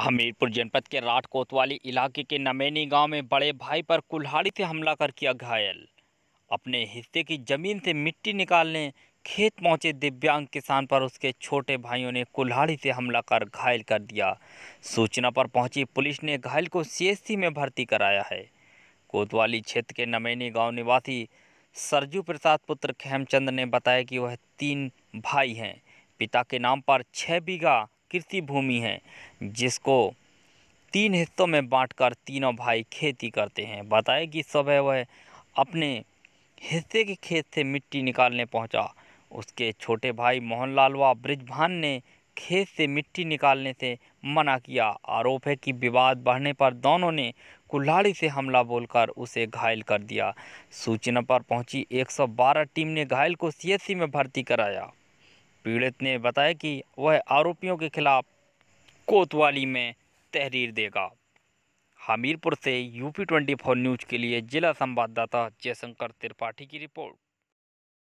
हमीरपुर जनपद के राट कोतवाली इलाके के नमेनी गांव में बड़े भाई पर कुल्हाड़ी से हमला कर किया घायल अपने हिस्से की जमीन से मिट्टी निकालने खेत पहुंचे दिव्यांग किसान पर उसके छोटे भाइयों ने कुल्हाड़ी से हमला कर घायल कर दिया सूचना पर पहुंची पुलिस ने घायल को सी में भर्ती कराया है कोतवाली क्षेत्र के नमेनी गाँव निवासी सरजू प्रसाद पुत्र खेमचंद ने बताया कि वह तीन भाई हैं पिता के नाम पर छः बीघा कृषि भूमि है जिसको तीन हिस्सों में बांटकर तीनों भाई खेती करते हैं बताए कि सुबह वह अपने हिस्से के खेत से मिट्टी निकालने पहुंचा उसके छोटे भाई मोहनलाल व ब्रिजभान ने खेत से मिट्टी निकालने से मना किया आरोप है कि विवाद बढ़ने पर दोनों ने कुल्हाड़ी से हमला बोलकर उसे घायल कर दिया सूचना पर पहुंची 112 टीम ने घायल को सीएससी में भर्ती कराया पीड़ित ने बताया कि वह आरोपियों के खिलाफ कोतवाली में तहरीर देगा हमीरपुर से यूपी ट्वेंटी फोर न्यूज के लिए जिला संवाददाता जयशंकर त्रिपाठी की रिपोर्ट